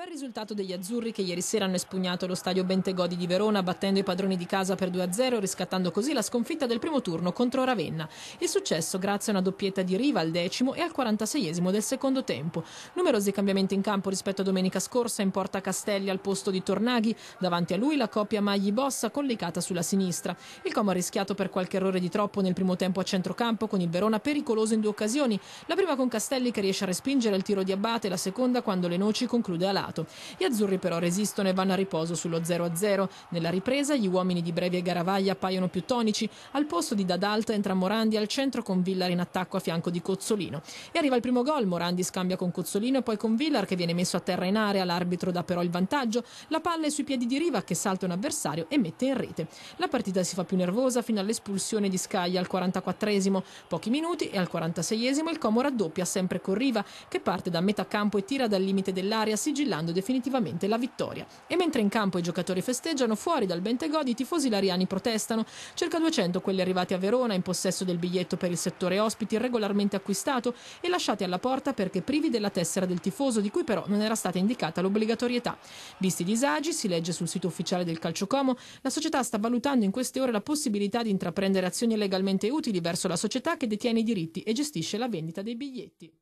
Bel risultato degli azzurri che ieri sera hanno espugnato lo stadio Bentegodi di Verona battendo i padroni di casa per 2-0 riscattando così la sconfitta del primo turno contro Ravenna. Il successo grazie a una doppietta di Riva al decimo e al 46esimo del secondo tempo. Numerosi cambiamenti in campo rispetto a domenica scorsa in porta Castelli al posto di Tornaghi, davanti a lui la coppia Magli-Bossa collegata sulla sinistra. Il Como ha rischiato per qualche errore di troppo nel primo tempo a centrocampo con il Verona pericoloso in due occasioni, la prima con Castelli che riesce a respingere il tiro di Abate la seconda quando le noci conclude a Lara campionato. Gli azzurri però resistono e vanno a riposo sullo 0-0. Nella ripresa gli uomini di Brevi e Garavaglia appaiono più tonici. Al posto di Dadalta entra Morandi al centro con Villar in attacco a fianco di Cozzolino. E arriva il primo gol, Morandi scambia con Cozzolino e poi con Villar che viene messo a terra in area, l'arbitro dà però il vantaggio, la palla è sui piedi di Riva che salta un avversario e mette in rete. La partita si fa più nervosa fino all'espulsione di Scaglia al 44esimo, pochi minuti e al 46esimo il Como raddoppia sempre con Riva che parte da metà campo e tira dal limite dell'area sigillando sigillando definitivamente la vittoria. E mentre in campo i giocatori festeggiano, fuori dal Bentegodi i tifosi lariani protestano. Circa 200 quelli arrivati a Verona in possesso del biglietto per il settore ospiti regolarmente acquistato e lasciati alla porta perché privi della tessera del tifoso di cui però non era stata indicata l'obbligatorietà. Visti i disagi, si legge sul sito ufficiale del Calcio Como, la società sta valutando in queste ore la possibilità di intraprendere azioni legalmente utili verso la società che detiene i diritti e gestisce la vendita dei biglietti.